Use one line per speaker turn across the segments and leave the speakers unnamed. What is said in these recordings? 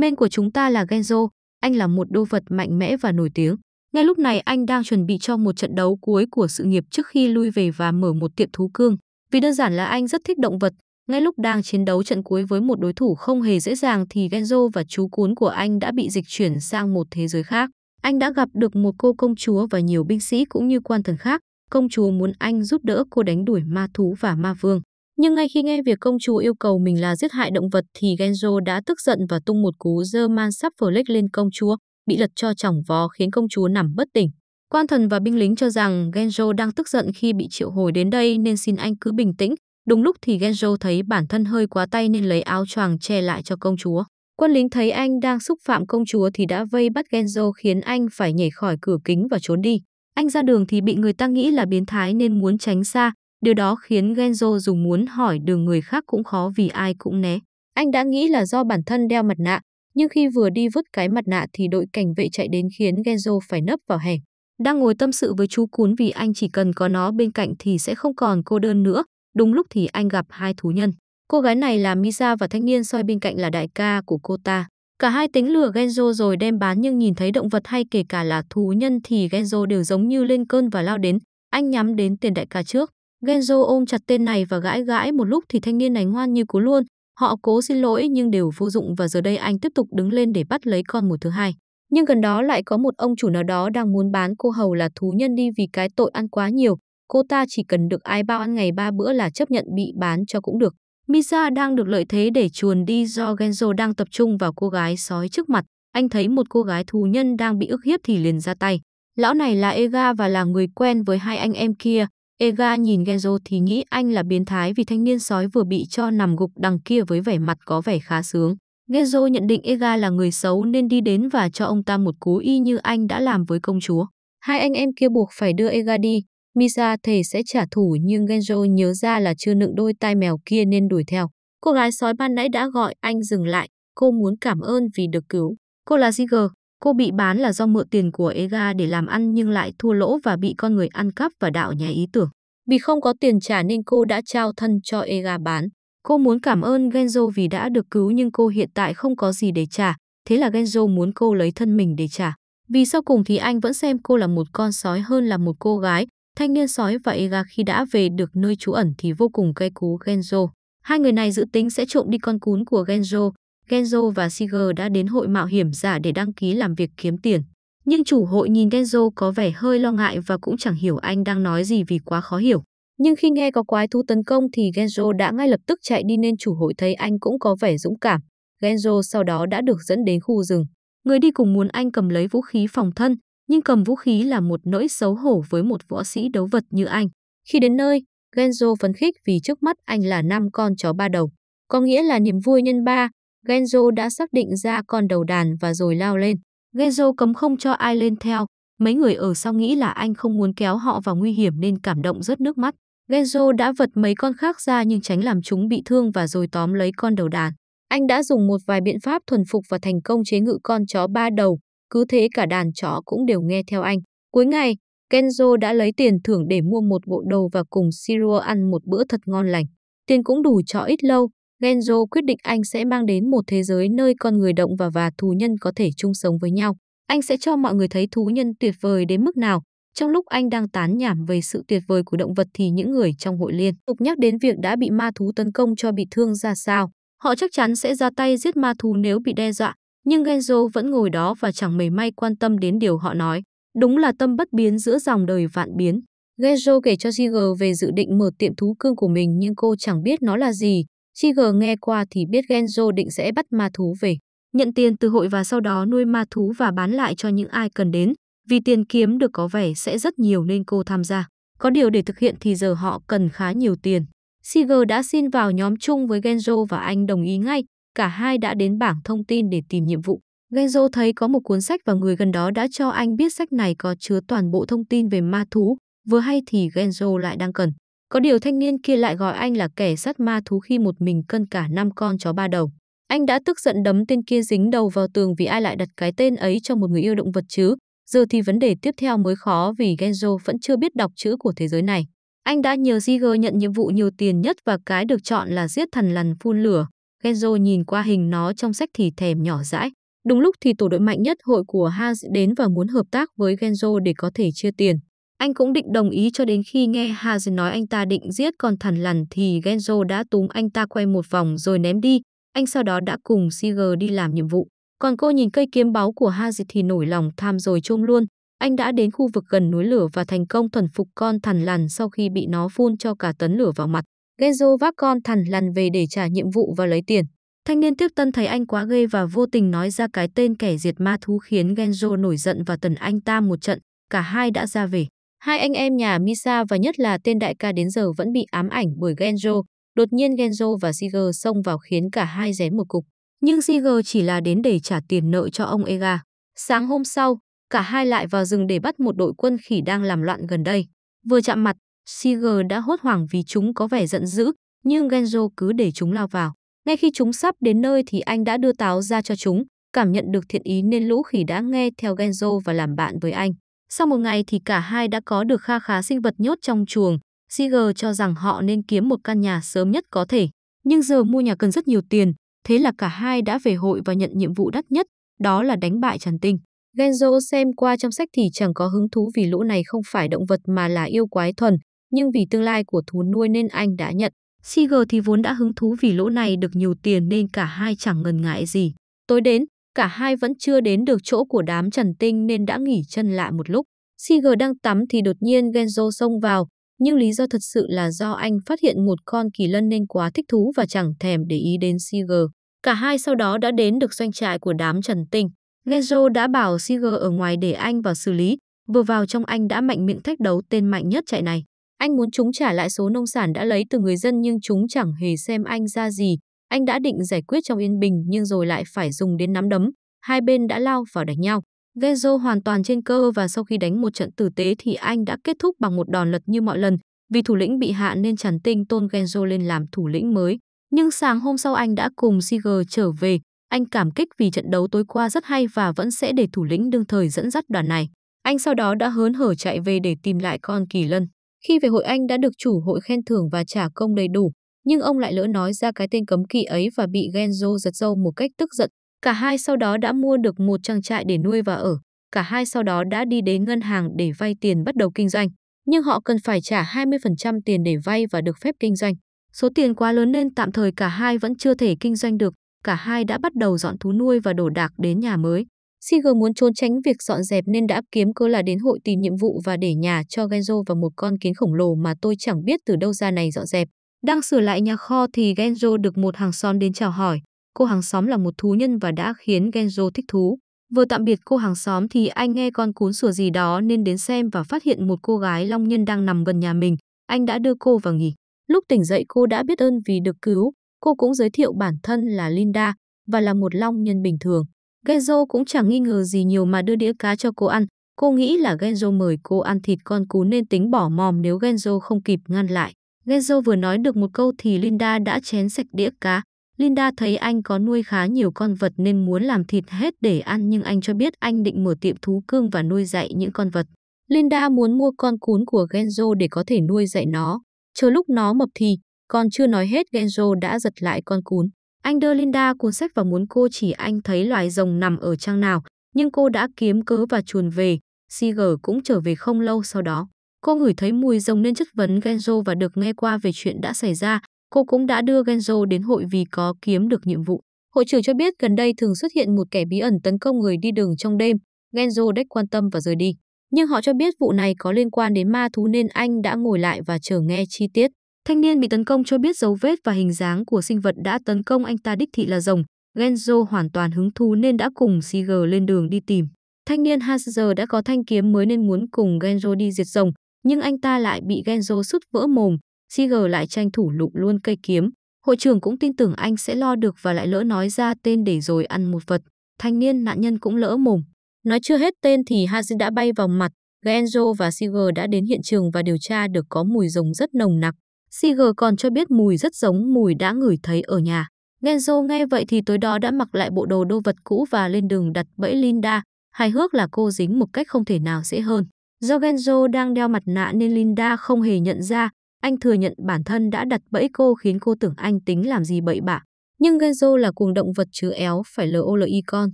Men của chúng ta là Genzo, anh là một đô vật mạnh mẽ và nổi tiếng. Ngay lúc này anh đang chuẩn bị cho một trận đấu cuối của sự nghiệp trước khi lui về và mở một tiệm thú cương. Vì đơn giản là anh rất thích động vật, ngay lúc đang chiến đấu trận cuối với một đối thủ không hề dễ dàng thì Genzo và chú cún của anh đã bị dịch chuyển sang một thế giới khác. Anh đã gặp được một cô công chúa và nhiều binh sĩ cũng như quan thần khác. Công chúa muốn anh giúp đỡ cô đánh đuổi ma thú và ma vương. Nhưng ngay khi nghe việc công chúa yêu cầu mình là giết hại động vật thì Genzo đã tức giận và tung một cú dơ man sắp phở lách lên công chúa, bị lật cho chỏng vó khiến công chúa nằm bất tỉnh. Quan thần và binh lính cho rằng Genzo đang tức giận khi bị triệu hồi đến đây nên xin anh cứ bình tĩnh. Đúng lúc thì Genzo thấy bản thân hơi quá tay nên lấy áo choàng che lại cho công chúa. Quân lính thấy anh đang xúc phạm công chúa thì đã vây bắt Genzo khiến anh phải nhảy khỏi cửa kính và trốn đi. Anh ra đường thì bị người ta nghĩ là biến thái nên muốn tránh xa, Điều đó khiến Genzo dù muốn hỏi đường người khác cũng khó vì ai cũng né. Anh đã nghĩ là do bản thân đeo mặt nạ, nhưng khi vừa đi vứt cái mặt nạ thì đội cảnh vệ chạy đến khiến Genzo phải nấp vào hẻm. Đang ngồi tâm sự với chú cún vì anh chỉ cần có nó bên cạnh thì sẽ không còn cô đơn nữa. Đúng lúc thì anh gặp hai thú nhân. Cô gái này là Misa và thanh niên soi bên cạnh là đại ca của cô ta. Cả hai tính lừa Genzo rồi đem bán nhưng nhìn thấy động vật hay kể cả là thú nhân thì Genzo đều giống như lên cơn và lao đến. Anh nhắm đến tiền đại ca trước. Genzo ôm chặt tên này và gãi gãi một lúc thì thanh niên này ngoan như cú luôn. Họ cố xin lỗi nhưng đều vô dụng và giờ đây anh tiếp tục đứng lên để bắt lấy con mồi thứ hai. Nhưng gần đó lại có một ông chủ nào đó đang muốn bán cô hầu là thú nhân đi vì cái tội ăn quá nhiều. Cô ta chỉ cần được ai bao ăn ngày ba bữa là chấp nhận bị bán cho cũng được. Misa đang được lợi thế để chuồn đi do Genzo đang tập trung vào cô gái sói trước mặt. Anh thấy một cô gái thú nhân đang bị ức hiếp thì liền ra tay. Lão này là Ega và là người quen với hai anh em kia. Ega nhìn Genzo thì nghĩ anh là biến thái vì thanh niên sói vừa bị cho nằm gục đằng kia với vẻ mặt có vẻ khá sướng. Genzo nhận định Ega là người xấu nên đi đến và cho ông ta một cú y như anh đã làm với công chúa. Hai anh em kia buộc phải đưa Ega đi. Misa thề sẽ trả thù nhưng Genzo nhớ ra là chưa nựng đôi tai mèo kia nên đuổi theo. Cô gái sói ban nãy đã gọi anh dừng lại. Cô muốn cảm ơn vì được cứu. Cô là Ziger, Cô bị bán là do mượn tiền của Ega để làm ăn nhưng lại thua lỗ và bị con người ăn cắp và đạo nhà ý tưởng. Vì không có tiền trả nên cô đã trao thân cho Ega bán. Cô muốn cảm ơn Genzo vì đã được cứu nhưng cô hiện tại không có gì để trả. Thế là Genzo muốn cô lấy thân mình để trả. Vì sau cùng thì anh vẫn xem cô là một con sói hơn là một cô gái. Thanh niên sói và Ega khi đã về được nơi trú ẩn thì vô cùng cay cú Genzo. Hai người này dự tính sẽ trộm đi con cún của Genzo, Genzo và Siger đã đến hội mạo hiểm giả để đăng ký làm việc kiếm tiền. Nhưng chủ hội nhìn Genzo có vẻ hơi lo ngại và cũng chẳng hiểu anh đang nói gì vì quá khó hiểu. Nhưng khi nghe có quái thú tấn công thì Genzo đã ngay lập tức chạy đi nên chủ hội thấy anh cũng có vẻ dũng cảm. Genzo sau đó đã được dẫn đến khu rừng. Người đi cùng muốn anh cầm lấy vũ khí phòng thân, nhưng cầm vũ khí là một nỗi xấu hổ với một võ sĩ đấu vật như anh. Khi đến nơi, Genzo phấn khích vì trước mắt anh là năm con chó ba đầu. Có nghĩa là niềm vui nhân ba, Genzo đã xác định ra con đầu đàn và rồi lao lên. Genzo cấm không cho ai lên theo. Mấy người ở sau nghĩ là anh không muốn kéo họ vào nguy hiểm nên cảm động rớt nước mắt. Genzo đã vật mấy con khác ra nhưng tránh làm chúng bị thương và rồi tóm lấy con đầu đàn. Anh đã dùng một vài biện pháp thuần phục và thành công chế ngự con chó ba đầu. Cứ thế cả đàn chó cũng đều nghe theo anh. Cuối ngày, Genzo đã lấy tiền thưởng để mua một bộ đồ và cùng Siro ăn một bữa thật ngon lành. Tiền cũng đủ cho ít lâu, Genzo quyết định anh sẽ mang đến một thế giới nơi con người động và và thú nhân có thể chung sống với nhau. Anh sẽ cho mọi người thấy thú nhân tuyệt vời đến mức nào. Trong lúc anh đang tán nhảm về sự tuyệt vời của động vật thì những người trong hội liên tục nhắc đến việc đã bị ma thú tấn công cho bị thương ra sao. Họ chắc chắn sẽ ra tay giết ma thú nếu bị đe dọa, nhưng Genzo vẫn ngồi đó và chẳng mảy may quan tâm đến điều họ nói. Đúng là tâm bất biến giữa dòng đời vạn biến. Genzo kể cho Jiger về dự định mở tiệm thú cưng của mình nhưng cô chẳng biết nó là gì. Chi G nghe qua thì biết Genzo định sẽ bắt ma thú về, nhận tiền từ hội và sau đó nuôi ma thú và bán lại cho những ai cần đến, vì tiền kiếm được có vẻ sẽ rất nhiều nên cô tham gia. Có điều để thực hiện thì giờ họ cần khá nhiều tiền. Siger đã xin vào nhóm chung với Genzo và anh đồng ý ngay, cả hai đã đến bảng thông tin để tìm nhiệm vụ. Genzo thấy có một cuốn sách và người gần đó đã cho anh biết sách này có chứa toàn bộ thông tin về ma thú, vừa hay thì Genzo lại đang cần. Có điều thanh niên kia lại gọi anh là kẻ sát ma thú khi một mình cân cả năm con chó ba đầu. Anh đã tức giận đấm tên kia dính đầu vào tường vì ai lại đặt cái tên ấy cho một người yêu động vật chứ. Giờ thì vấn đề tiếp theo mới khó vì Genzo vẫn chưa biết đọc chữ của thế giới này. Anh đã nhờ Ziger nhận nhiệm vụ nhiều tiền nhất và cái được chọn là giết thần lằn phun lửa. Genzo nhìn qua hình nó trong sách thì thèm nhỏ rãi. Đúng lúc thì tổ đội mạnh nhất hội của Hans đến và muốn hợp tác với Genzo để có thể chia tiền. Anh cũng định đồng ý cho đến khi nghe Haz nói anh ta định giết con thần lằn thì Genzo đã túm anh ta quay một vòng rồi ném đi. Anh sau đó đã cùng Siger đi làm nhiệm vụ. Còn cô nhìn cây kiếm báu của Haz thì nổi lòng tham rồi chôm luôn. Anh đã đến khu vực gần núi lửa và thành công thuần phục con thần lằn sau khi bị nó phun cho cả tấn lửa vào mặt. Genzo vác con thần lằn về để trả nhiệm vụ và lấy tiền. Thanh niên tiếp tân thấy anh quá ghê và vô tình nói ra cái tên kẻ diệt ma thú khiến Genzo nổi giận và tần anh ta một trận. Cả hai đã ra về. Hai anh em nhà Misa và nhất là tên đại ca đến giờ vẫn bị ám ảnh bởi Genjo. Đột nhiên Genjo và Siger xông vào khiến cả hai rén một cục. Nhưng Siger chỉ là đến để trả tiền nợ cho ông Ega. Sáng hôm sau, cả hai lại vào rừng để bắt một đội quân khỉ đang làm loạn gần đây. Vừa chạm mặt, Siger đã hốt hoảng vì chúng có vẻ giận dữ, nhưng Genjo cứ để chúng lao vào. Ngay khi chúng sắp đến nơi thì anh đã đưa táo ra cho chúng, cảm nhận được thiện ý nên lũ khỉ đã nghe theo Genjo và làm bạn với anh. Sau một ngày thì cả hai đã có được kha khá sinh vật nhốt trong chuồng. Siger cho rằng họ nên kiếm một căn nhà sớm nhất có thể. Nhưng giờ mua nhà cần rất nhiều tiền, thế là cả hai đã về hội và nhận nhiệm vụ đắt nhất, đó là đánh bại Trần tinh. Genzo xem qua trong sách thì chẳng có hứng thú vì lũ này không phải động vật mà là yêu quái thuần, nhưng vì tương lai của thú nuôi nên anh đã nhận. Siger thì vốn đã hứng thú vì lỗ này được nhiều tiền nên cả hai chẳng ngần ngại gì. Tối đến, cả hai vẫn chưa đến được chỗ của đám Trần Tinh nên đã nghỉ chân lại một lúc. Siger đang tắm thì đột nhiên Genzo xông vào, nhưng lý do thật sự là do anh phát hiện một con kỳ lân nên quá thích thú và chẳng thèm để ý đến Siger. Cả hai sau đó đã đến được doanh trại của đám Trần Tinh. Genzo đã bảo Siger ở ngoài để anh vào xử lý, vừa vào trong anh đã mạnh miệng thách đấu tên mạnh nhất trại này. Anh muốn chúng trả lại số nông sản đã lấy từ người dân nhưng chúng chẳng hề xem anh ra gì, anh đã định giải quyết trong yên bình nhưng rồi lại phải dùng đến nắm đấm. Hai bên đã lao vào đánh nhau. Genzo hoàn toàn trên cơ và sau khi đánh một trận tử tế thì anh đã kết thúc bằng một đòn lật như mọi lần. Vì thủ lĩnh bị hạ nên Trần Tinh tôn Genzo lên làm thủ lĩnh mới. Nhưng sáng hôm sau anh đã cùng Siger trở về. Anh cảm kích vì trận đấu tối qua rất hay và vẫn sẽ để thủ lĩnh đương thời dẫn dắt đoàn này. Anh sau đó đã hớn hở chạy về để tìm lại con kỳ lân. Khi về hội anh đã được chủ hội khen thưởng và trả công đầy đủ nhưng ông lại lỡ nói ra cái tên cấm kỵ ấy và bị Genzo giật dâu một cách tức giận. Cả hai sau đó đã mua được một trang trại để nuôi và ở. Cả hai sau đó đã đi đến ngân hàng để vay tiền bắt đầu kinh doanh. Nhưng họ cần phải trả 20% tiền để vay và được phép kinh doanh. Số tiền quá lớn nên tạm thời cả hai vẫn chưa thể kinh doanh được. Cả hai đã bắt đầu dọn thú nuôi và đổ đạc đến nhà mới. Siger muốn trốn tránh việc dọn dẹp nên đã kiếm cơ là đến hội tìm nhiệm vụ và để nhà cho Genzo và một con kiến khổng lồ mà tôi chẳng biết từ đâu ra này dọn dẹp. Đang sửa lại nhà kho thì Genzo được một hàng xóm đến chào hỏi. Cô hàng xóm là một thú nhân và đã khiến Genzo thích thú. Vừa tạm biệt cô hàng xóm thì anh nghe con cún sủa gì đó nên đến xem và phát hiện một cô gái long nhân đang nằm gần nhà mình. Anh đã đưa cô vào nghỉ. Lúc tỉnh dậy cô đã biết ơn vì được cứu. Cô cũng giới thiệu bản thân là Linda và là một long nhân bình thường. Genzo cũng chẳng nghi ngờ gì nhiều mà đưa đĩa cá cho cô ăn. Cô nghĩ là Genzo mời cô ăn thịt con cún nên tính bỏ mòm nếu Genzo không kịp ngăn lại. Genzo vừa nói được một câu thì Linda đã chén sạch đĩa cá. Linda thấy anh có nuôi khá nhiều con vật nên muốn làm thịt hết để ăn nhưng anh cho biết anh định mở tiệm thú cưng và nuôi dạy những con vật. Linda muốn mua con cún của Genzo để có thể nuôi dạy nó. Chờ lúc nó mập thì, còn chưa nói hết Genzo đã giật lại con cún. Anh đưa Linda cuốn sách và muốn cô chỉ anh thấy loài rồng nằm ở trang nào, nhưng cô đã kiếm cớ và chuồn về. Seager cũng trở về không lâu sau đó. Cô ngửi thấy mùi rồng nên chất vấn Genzo và được nghe qua về chuyện đã xảy ra. Cô cũng đã đưa Genzo đến hội vì có kiếm được nhiệm vụ. Hội trưởng cho biết gần đây thường xuất hiện một kẻ bí ẩn tấn công người đi đường trong đêm. Genzo đếch quan tâm và rời đi. Nhưng họ cho biết vụ này có liên quan đến ma thú nên anh đã ngồi lại và chờ nghe chi tiết. Thanh niên bị tấn công cho biết dấu vết và hình dáng của sinh vật đã tấn công anh ta đích thị là rồng. Genzo hoàn toàn hứng thú nên đã cùng Siger lên đường đi tìm. Thanh niên Hans giờ đã có thanh kiếm mới nên muốn cùng Genzo đi diệt rồng nhưng anh ta lại bị Genzo sút vỡ mồm, Siger lại tranh thủ lụm luôn cây kiếm. Hội trưởng cũng tin tưởng anh sẽ lo được và lại lỡ nói ra tên để rồi ăn một vật. Thanh niên nạn nhân cũng lỡ mồm. Nói chưa hết tên thì Hazin đã bay vào mặt. Genzo và Siger đã đến hiện trường và điều tra được có mùi rồng rất nồng nặc. Siger còn cho biết mùi rất giống mùi đã ngửi thấy ở nhà. Genzo nghe vậy thì tối đó đã mặc lại bộ đồ đô vật cũ và lên đường đặt bẫy Linda. Hài hước là cô dính một cách không thể nào dễ hơn. Do Genzo đang đeo mặt nạ nên Linda không hề nhận ra, anh thừa nhận bản thân đã đặt bẫy cô khiến cô tưởng anh tính làm gì bậy bạ. Nhưng Genzo là cuồng động vật chứa éo phải LOLI con.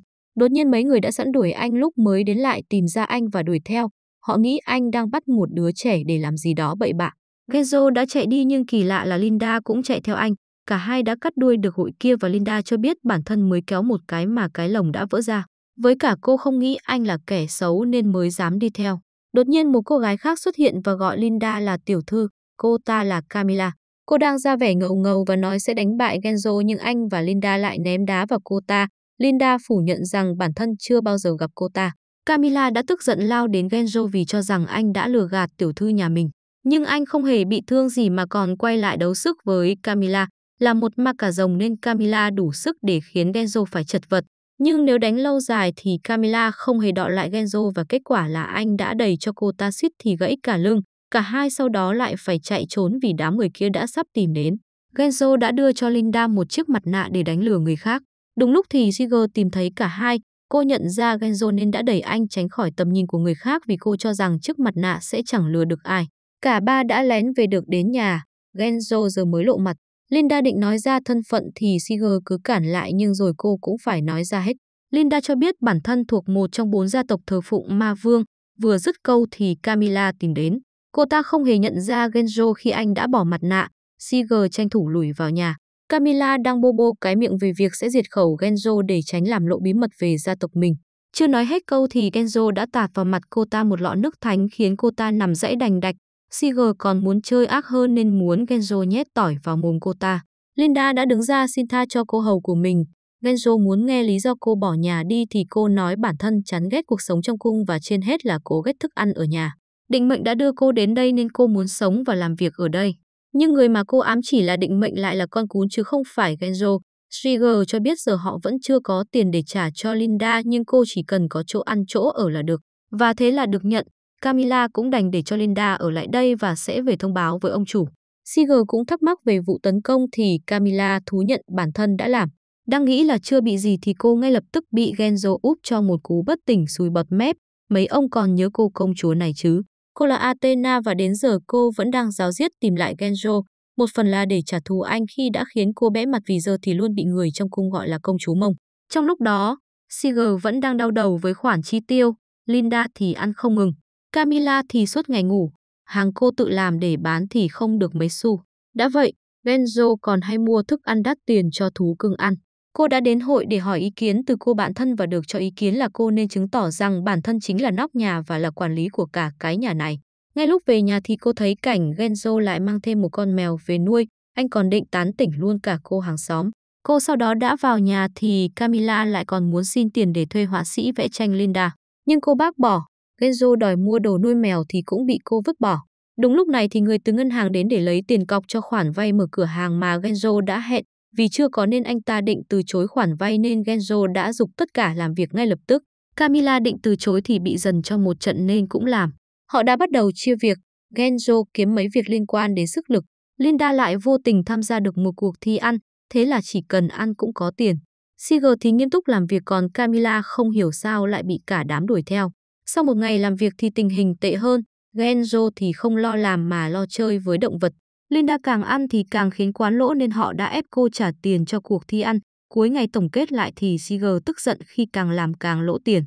Đột nhiên mấy người đã sẵn đuổi anh lúc mới đến lại tìm ra anh và đuổi theo. Họ nghĩ anh đang bắt một đứa trẻ để làm gì đó bậy bạ. Genzo đã chạy đi nhưng kỳ lạ là Linda cũng chạy theo anh. Cả hai đã cắt đuôi được hội kia và Linda cho biết bản thân mới kéo một cái mà cái lồng đã vỡ ra. Với cả cô không nghĩ anh là kẻ xấu nên mới dám đi theo. Đột nhiên một cô gái khác xuất hiện và gọi Linda là tiểu thư, cô ta là Camila. Cô đang ra vẻ ngầu ngầu và nói sẽ đánh bại Genzo nhưng anh và Linda lại ném đá vào cô ta. Linda phủ nhận rằng bản thân chưa bao giờ gặp cô ta. Camila đã tức giận lao đến Genzo vì cho rằng anh đã lừa gạt tiểu thư nhà mình. Nhưng anh không hề bị thương gì mà còn quay lại đấu sức với Camila. Là một ma cà rồng nên Camila đủ sức để khiến Genzo phải chật vật. Nhưng nếu đánh lâu dài thì Camila không hề đọ lại Genzo và kết quả là anh đã đẩy cho cô ta suýt thì gãy cả lưng. Cả hai sau đó lại phải chạy trốn vì đám người kia đã sắp tìm đến. Genzo đã đưa cho Linda một chiếc mặt nạ để đánh lừa người khác. Đúng lúc thì Jigger tìm thấy cả hai, cô nhận ra Genzo nên đã đẩy anh tránh khỏi tầm nhìn của người khác vì cô cho rằng chiếc mặt nạ sẽ chẳng lừa được ai. Cả ba đã lén về được đến nhà, Genzo giờ mới lộ mặt Linda định nói ra thân phận thì Siger cứ cản lại nhưng rồi cô cũng phải nói ra hết. Linda cho biết bản thân thuộc một trong bốn gia tộc thờ phụng ma vương. Vừa dứt câu thì Camila tìm đến. Cô ta không hề nhận ra Genjo khi anh đã bỏ mặt nạ. Siger tranh thủ lùi vào nhà. Camila đang bô bô cái miệng về việc sẽ diệt khẩu Genjo để tránh làm lộ bí mật về gia tộc mình. Chưa nói hết câu thì Genjo đã tạt vào mặt cô ta một lọ nước thánh khiến cô ta nằm dãy đành đạch Seager còn muốn chơi ác hơn nên muốn Genzo nhét tỏi vào mồm cô ta. Linda đã đứng ra xin tha cho cô hầu của mình. Genzo muốn nghe lý do cô bỏ nhà đi thì cô nói bản thân chán ghét cuộc sống trong cung và trên hết là cô ghét thức ăn ở nhà. Định mệnh đã đưa cô đến đây nên cô muốn sống và làm việc ở đây. Nhưng người mà cô ám chỉ là định mệnh lại là con cún chứ không phải Genzo. Trigger cho biết giờ họ vẫn chưa có tiền để trả cho Linda nhưng cô chỉ cần có chỗ ăn chỗ ở là được. Và thế là được nhận. Camila cũng đành để cho Linda ở lại đây và sẽ về thông báo với ông chủ. Seager cũng thắc mắc về vụ tấn công thì Camila thú nhận bản thân đã làm. Đang nghĩ là chưa bị gì thì cô ngay lập tức bị Genzo úp cho một cú bất tỉnh sùi bọt mép. Mấy ông còn nhớ cô công chúa này chứ. Cô là Athena và đến giờ cô vẫn đang giáo diết tìm lại Genzo. Một phần là để trả thù anh khi đã khiến cô bẽ mặt vì giờ thì luôn bị người trong cung gọi là công chúa mông. Trong lúc đó, Seager vẫn đang đau đầu với khoản chi tiêu. Linda thì ăn không ngừng. Camila thì suốt ngày ngủ, hàng cô tự làm để bán thì không được mấy xu. Đã vậy, Benzo còn hay mua thức ăn đắt tiền cho thú cưng ăn. Cô đã đến hội để hỏi ý kiến từ cô bạn thân và được cho ý kiến là cô nên chứng tỏ rằng bản thân chính là nóc nhà và là quản lý của cả cái nhà này. Ngay lúc về nhà thì cô thấy cảnh Genzo lại mang thêm một con mèo về nuôi, anh còn định tán tỉnh luôn cả cô hàng xóm. Cô sau đó đã vào nhà thì Camila lại còn muốn xin tiền để thuê họa sĩ vẽ tranh Linda. Nhưng cô bác bỏ, Genzo đòi mua đồ nuôi mèo thì cũng bị cô vứt bỏ. Đúng lúc này thì người từ ngân hàng đến để lấy tiền cọc cho khoản vay mở cửa hàng mà Genzo đã hẹn, vì chưa có nên anh ta định từ chối khoản vay nên Genzo đã dục tất cả làm việc ngay lập tức. Camila định từ chối thì bị dần cho một trận nên cũng làm. Họ đã bắt đầu chia việc, Genzo kiếm mấy việc liên quan đến sức lực, Linda lại vô tình tham gia được một cuộc thi ăn, thế là chỉ cần ăn cũng có tiền. Siger thì nghiêm túc làm việc còn Camila không hiểu sao lại bị cả đám đuổi theo. Sau một ngày làm việc thì tình hình tệ hơn, Genzo thì không lo làm mà lo chơi với động vật. Linda càng ăn thì càng khiến quán lỗ nên họ đã ép cô trả tiền cho cuộc thi ăn. Cuối ngày tổng kết lại thì Siger tức giận khi càng làm càng lỗ tiền.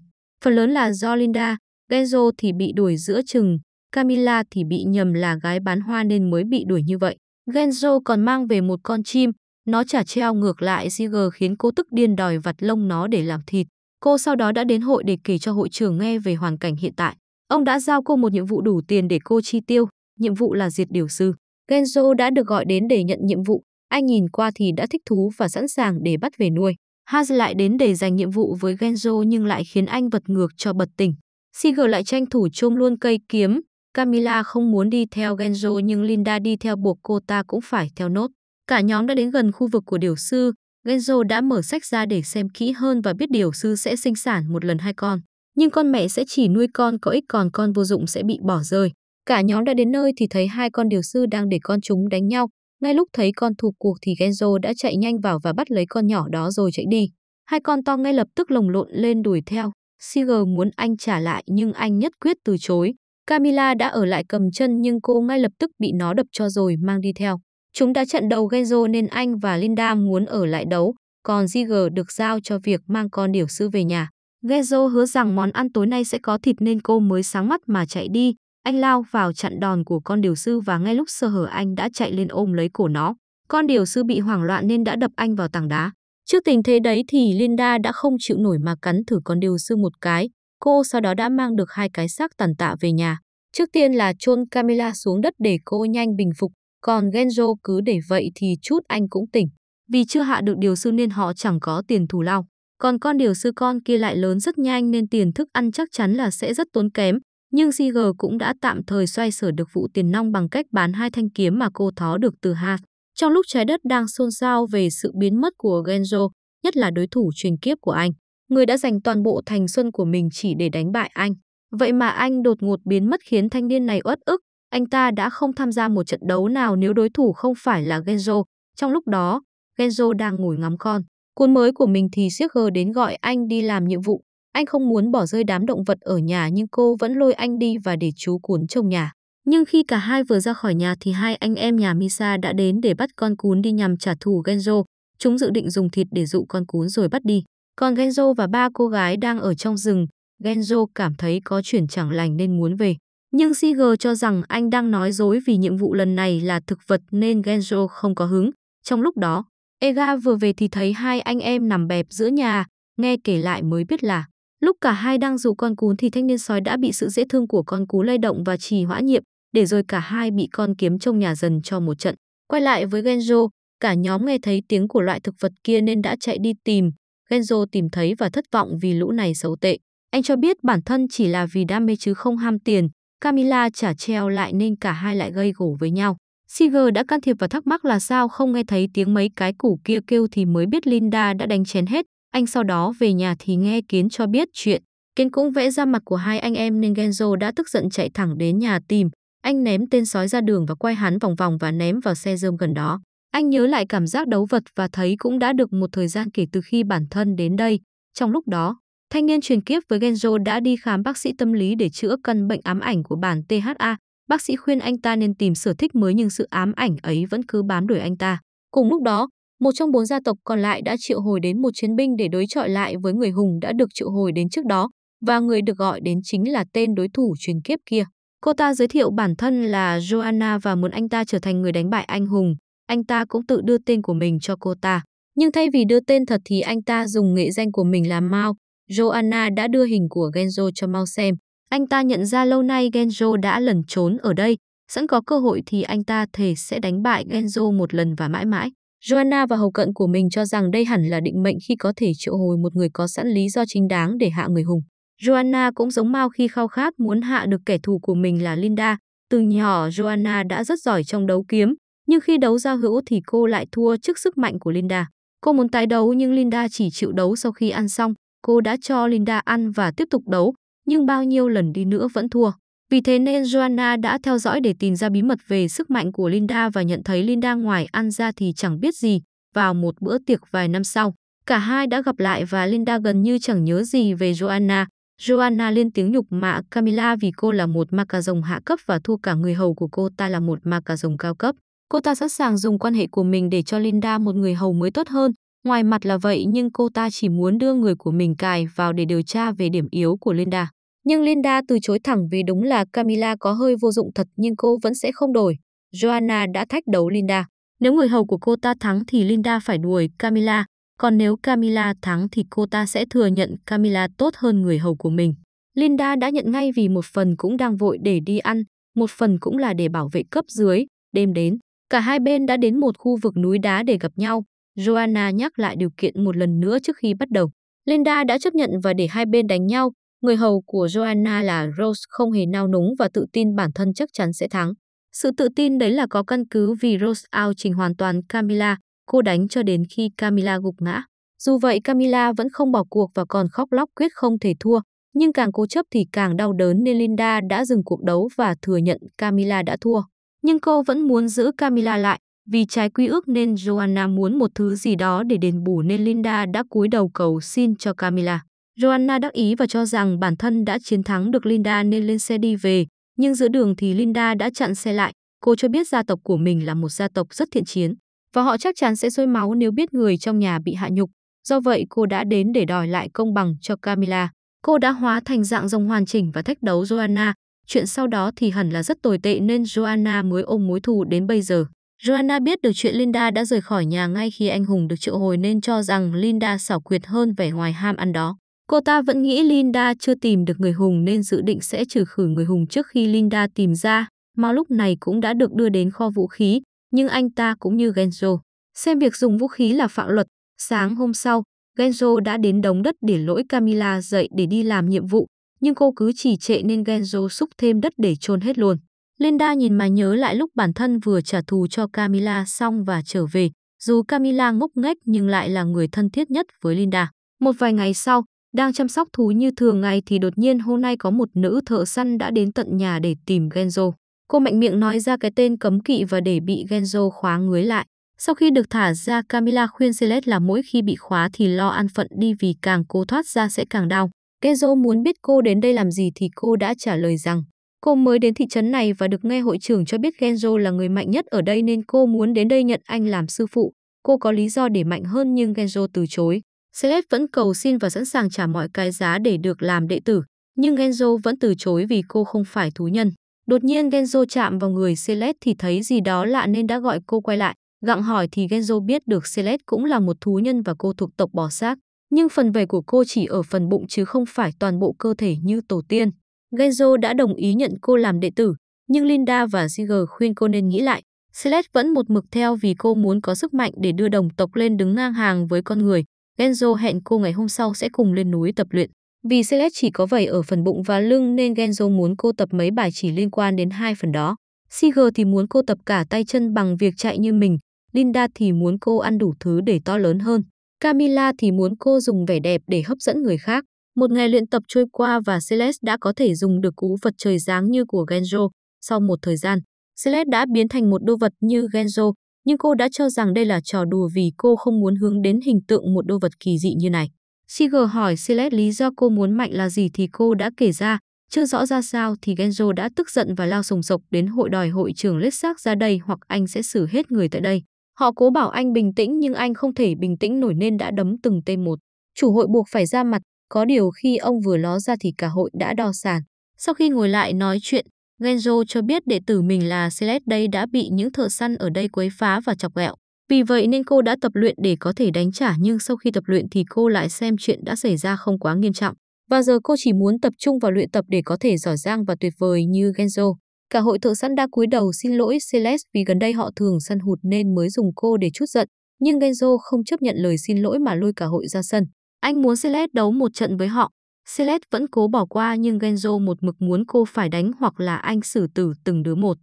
Phần lớn là do Linda, Genzo thì bị đuổi giữa chừng, Camila thì bị nhầm là gái bán hoa nên mới bị đuổi như vậy. Genzo còn mang về một con chim, nó trả treo ngược lại Siger khiến cô tức điên đòi vặt lông nó để làm thịt. Cô sau đó đã đến hội để kể cho hội trưởng nghe về hoàn cảnh hiện tại. Ông đã giao cô một nhiệm vụ đủ tiền để cô chi tiêu, nhiệm vụ là diệt điều sư. Genzo đã được gọi đến để nhận nhiệm vụ, anh nhìn qua thì đã thích thú và sẵn sàng để bắt về nuôi. Haz lại đến để giành nhiệm vụ với Genzo nhưng lại khiến anh vật ngược cho bật tỉnh. Siger lại tranh thủ chôm luôn cây kiếm. Camila không muốn đi theo Genzo nhưng Linda đi theo buộc cô ta cũng phải theo nốt. Cả nhóm đã đến gần khu vực của điều sư, Genzo đã mở sách ra để xem kỹ hơn và biết điều sư sẽ sinh sản một lần hai con. Nhưng con mẹ sẽ chỉ nuôi con có ích còn con vô dụng sẽ bị bỏ rơi. Cả nhóm đã đến nơi thì thấy hai con điều sư đang để con chúng đánh nhau. Ngay lúc thấy con thua cuộc thì Genzo đã chạy nhanh vào và bắt lấy con nhỏ đó rồi chạy đi. Hai con to ngay lập tức lồng lộn lên đuổi theo. Siger muốn anh trả lại nhưng anh nhất quyết từ chối. Camila đã ở lại cầm chân nhưng cô ngay lập tức bị nó đập cho rồi mang đi theo. Chúng đã trận đầu Genzo nên anh và Linda muốn ở lại đấu, còn Ziger được giao cho việc mang con điểu sư về nhà. Genzo hứa rằng món ăn tối nay sẽ có thịt nên cô mới sáng mắt mà chạy đi. Anh lao vào chặn đòn của con điều sư và ngay lúc sơ hở anh đã chạy lên ôm lấy cổ nó. Con điều sư bị hoảng loạn nên đã đập anh vào tảng đá. Trước tình thế đấy thì Linda đã không chịu nổi mà cắn thử con điều sư một cái. Cô sau đó đã mang được hai cái xác tàn tạ về nhà. Trước tiên là chôn Camilla xuống đất để cô nhanh bình phục còn Genzo cứ để vậy thì chút anh cũng tỉnh. Vì chưa hạ được điều sư nên họ chẳng có tiền thù lao. Còn con điều sư con kia lại lớn rất nhanh nên tiền thức ăn chắc chắn là sẽ rất tốn kém. Nhưng Siger cũng đã tạm thời xoay sở được vụ tiền nong bằng cách bán hai thanh kiếm mà cô thó được từ Ha Trong lúc trái đất đang xôn xao về sự biến mất của Genzo, nhất là đối thủ truyền kiếp của anh, người đã dành toàn bộ thành xuân của mình chỉ để đánh bại anh. Vậy mà anh đột ngột biến mất khiến thanh niên này uất ức anh ta đã không tham gia một trận đấu nào nếu đối thủ không phải là Genzo. Trong lúc đó, Genzo đang ngồi ngắm con. Cuốn mới của mình thì Siếc gờ đến gọi anh đi làm nhiệm vụ. Anh không muốn bỏ rơi đám động vật ở nhà nhưng cô vẫn lôi anh đi và để chú cuốn trong nhà. Nhưng khi cả hai vừa ra khỏi nhà thì hai anh em nhà Misa đã đến để bắt con cún đi nhằm trả thù Genzo. Chúng dự định dùng thịt để dụ con cún rồi bắt đi. Còn Genzo và ba cô gái đang ở trong rừng. Genzo cảm thấy có chuyện chẳng lành nên muốn về. Nhưng Seager cho rằng anh đang nói dối vì nhiệm vụ lần này là thực vật nên Genjo không có hứng. Trong lúc đó, Ega vừa về thì thấy hai anh em nằm bẹp giữa nhà, nghe kể lại mới biết là lúc cả hai đang dụ con cún thì thanh niên sói đã bị sự dễ thương của con cú lay động và trì hoãn nhiệm, để rồi cả hai bị con kiếm trong nhà dần cho một trận. Quay lại với Genjo, cả nhóm nghe thấy tiếng của loại thực vật kia nên đã chạy đi tìm. Genjo tìm thấy và thất vọng vì lũ này xấu tệ. Anh cho biết bản thân chỉ là vì đam mê chứ không ham tiền, Camila trả treo lại nên cả hai lại gây gổ với nhau. Siger đã can thiệp và thắc mắc là sao không nghe thấy tiếng mấy cái củ kia kêu thì mới biết Linda đã đánh chén hết. Anh sau đó về nhà thì nghe Kiến cho biết chuyện. Kiến cũng vẽ ra mặt của hai anh em nên Genzo đã tức giận chạy thẳng đến nhà tìm. Anh ném tên sói ra đường và quay hắn vòng vòng và ném vào xe rơm gần đó. Anh nhớ lại cảm giác đấu vật và thấy cũng đã được một thời gian kể từ khi bản thân đến đây. Trong lúc đó, Thanh niên truyền kiếp với Genzo đã đi khám bác sĩ tâm lý để chữa căn bệnh ám ảnh của bản THA. Bác sĩ khuyên anh ta nên tìm sở thích mới nhưng sự ám ảnh ấy vẫn cứ bám đuổi anh ta. Cùng lúc đó, một trong bốn gia tộc còn lại đã triệu hồi đến một chiến binh để đối chọi lại với người hùng đã được triệu hồi đến trước đó và người được gọi đến chính là tên đối thủ truyền kiếp kia. Cô ta giới thiệu bản thân là Joanna và muốn anh ta trở thành người đánh bại anh hùng. Anh ta cũng tự đưa tên của mình cho cô ta. Nhưng thay vì đưa tên thật thì anh ta dùng nghệ danh của mình là Mao, Joanna đã đưa hình của Genzo cho Mao xem. Anh ta nhận ra lâu nay Genzo đã lẩn trốn ở đây, sẵn có cơ hội thì anh ta thề sẽ đánh bại Genzo một lần và mãi mãi. Joanna và hầu cận của mình cho rằng đây hẳn là định mệnh khi có thể triệu hồi một người có sẵn lý do chính đáng để hạ người hùng. Joanna cũng giống Mao khi khao khát muốn hạ được kẻ thù của mình là Linda. Từ nhỏ Joanna đã rất giỏi trong đấu kiếm, nhưng khi đấu giao hữu thì cô lại thua trước sức mạnh của Linda. Cô muốn tái đấu nhưng Linda chỉ chịu đấu sau khi ăn xong cô đã cho Linda ăn và tiếp tục đấu, nhưng bao nhiêu lần đi nữa vẫn thua. Vì thế nên Joanna đã theo dõi để tìm ra bí mật về sức mạnh của Linda và nhận thấy Linda ngoài ăn ra thì chẳng biết gì. Vào một bữa tiệc vài năm sau, cả hai đã gặp lại và Linda gần như chẳng nhớ gì về Joanna. Joanna lên tiếng nhục mạ Camilla vì cô là một ma cà rồng hạ cấp và thua cả người hầu của cô ta là một ma cà rồng cao cấp. Cô ta sẵn sàng dùng quan hệ của mình để cho Linda một người hầu mới tốt hơn, Ngoài mặt là vậy nhưng cô ta chỉ muốn đưa người của mình cài vào để điều tra về điểm yếu của Linda. Nhưng Linda từ chối thẳng vì đúng là Camila có hơi vô dụng thật nhưng cô vẫn sẽ không đổi. Joanna đã thách đấu Linda. Nếu người hầu của cô ta thắng thì Linda phải đuổi Camila, còn nếu Camila thắng thì cô ta sẽ thừa nhận Camila tốt hơn người hầu của mình. Linda đã nhận ngay vì một phần cũng đang vội để đi ăn, một phần cũng là để bảo vệ cấp dưới, đêm đến. Cả hai bên đã đến một khu vực núi đá để gặp nhau, Joanna nhắc lại điều kiện một lần nữa trước khi bắt đầu. Linda đã chấp nhận và để hai bên đánh nhau. Người hầu của Joanna là Rose không hề nao núng và tự tin bản thân chắc chắn sẽ thắng. Sự tự tin đấy là có căn cứ vì Rose ao trình hoàn toàn Camilla. cô đánh cho đến khi Camilla gục ngã. Dù vậy Camilla vẫn không bỏ cuộc và còn khóc lóc quyết không thể thua, nhưng càng cố chấp thì càng đau đớn nên Linda đã dừng cuộc đấu và thừa nhận Camilla đã thua. Nhưng cô vẫn muốn giữ Camilla lại, vì trái quy ước nên Joanna muốn một thứ gì đó để đền bù nên Linda đã cúi đầu cầu xin cho Camilla. Joanna đắc ý và cho rằng bản thân đã chiến thắng được Linda nên lên xe đi về, nhưng giữa đường thì Linda đã chặn xe lại. Cô cho biết gia tộc của mình là một gia tộc rất thiện chiến và họ chắc chắn sẽ rơi máu nếu biết người trong nhà bị hạ nhục. Do vậy cô đã đến để đòi lại công bằng cho Camilla. Cô đã hóa thành dạng rồng hoàn chỉnh và thách đấu Joanna. Chuyện sau đó thì hẳn là rất tồi tệ nên Joanna mới ôm mối thù đến bây giờ. Johanna biết được chuyện Linda đã rời khỏi nhà ngay khi anh hùng được triệu hồi nên cho rằng Linda xảo quyệt hơn vẻ ngoài ham ăn đó. Cô ta vẫn nghĩ Linda chưa tìm được người hùng nên dự định sẽ trừ khử người hùng trước khi Linda tìm ra. Mao lúc này cũng đã được đưa đến kho vũ khí, nhưng anh ta cũng như Genzo. Xem việc dùng vũ khí là phạm luật. Sáng hôm sau, Genzo đã đến đống đất để lỗi Camila dậy để đi làm nhiệm vụ, nhưng cô cứ trì trệ nên Genzo xúc thêm đất để chôn hết luôn. Linda nhìn mà nhớ lại lúc bản thân vừa trả thù cho Camila xong và trở về, dù Camila ngốc nghếch nhưng lại là người thân thiết nhất với Linda. Một vài ngày sau, đang chăm sóc thú như thường ngày thì đột nhiên hôm nay có một nữ thợ săn đã đến tận nhà để tìm Genzo. Cô mạnh miệng nói ra cái tên cấm kỵ và để bị Genzo khóa người lại. Sau khi được thả ra, Camila khuyên Celeste là mỗi khi bị khóa thì lo ăn phận đi vì càng cố thoát ra sẽ càng đau. Genzo muốn biết cô đến đây làm gì thì cô đã trả lời rằng Cô mới đến thị trấn này và được nghe hội trưởng cho biết Genzo là người mạnh nhất ở đây nên cô muốn đến đây nhận anh làm sư phụ. Cô có lý do để mạnh hơn nhưng Genzo từ chối. Celeste vẫn cầu xin và sẵn sàng trả mọi cái giá để được làm đệ tử, nhưng Genzo vẫn từ chối vì cô không phải thú nhân. Đột nhiên Genzo chạm vào người Celeste thì thấy gì đó lạ nên đã gọi cô quay lại. Gặng hỏi thì Genzo biết được Celeste cũng là một thú nhân và cô thuộc tộc bò sát. Nhưng phần về của cô chỉ ở phần bụng chứ không phải toàn bộ cơ thể như tổ tiên. Genzo đã đồng ý nhận cô làm đệ tử, nhưng Linda và Siger khuyên cô nên nghĩ lại. Celeste vẫn một mực theo vì cô muốn có sức mạnh để đưa đồng tộc lên đứng ngang hàng với con người. Genzo hẹn cô ngày hôm sau sẽ cùng lên núi tập luyện. Vì Celeste chỉ có vẩy ở phần bụng và lưng nên Genzo muốn cô tập mấy bài chỉ liên quan đến hai phần đó. Siger thì muốn cô tập cả tay chân bằng việc chạy như mình. Linda thì muốn cô ăn đủ thứ để to lớn hơn. Camila thì muốn cô dùng vẻ đẹp để hấp dẫn người khác. Một ngày luyện tập trôi qua và Celeste đã có thể dùng được cú vật trời giáng như của Genjo. Sau một thời gian, Celeste đã biến thành một đô vật như Genjo, nhưng cô đã cho rằng đây là trò đùa vì cô không muốn hướng đến hình tượng một đô vật kỳ dị như này. Siger hỏi Celeste lý do cô muốn mạnh là gì thì cô đã kể ra, chưa rõ ra sao thì Genjo đã tức giận và lao sồng sộc đến hội đòi hội trưởng lết xác ra đây hoặc anh sẽ xử hết người tại đây. Họ cố bảo anh bình tĩnh nhưng anh không thể bình tĩnh nổi nên đã đấm từng tên một. Chủ hội buộc phải ra mặt có điều khi ông vừa ló ra thì cả hội đã đo sàn. Sau khi ngồi lại nói chuyện, Genzo cho biết đệ tử mình là Celeste đây đã bị những thợ săn ở đây quấy phá và chọc ghẹo. Vì vậy nên cô đã tập luyện để có thể đánh trả nhưng sau khi tập luyện thì cô lại xem chuyện đã xảy ra không quá nghiêm trọng. Và giờ cô chỉ muốn tập trung vào luyện tập để có thể giỏi giang và tuyệt vời như Genzo. Cả hội thợ săn đã cúi đầu xin lỗi Celeste vì gần đây họ thường săn hụt nên mới dùng cô để chút giận. Nhưng Genzo không chấp nhận lời xin lỗi mà lôi cả hội ra sân. Anh muốn Celeste đấu một trận với họ. Celeste vẫn cố bỏ qua nhưng Genzo một mực muốn cô phải đánh hoặc là anh xử tử từng đứa một.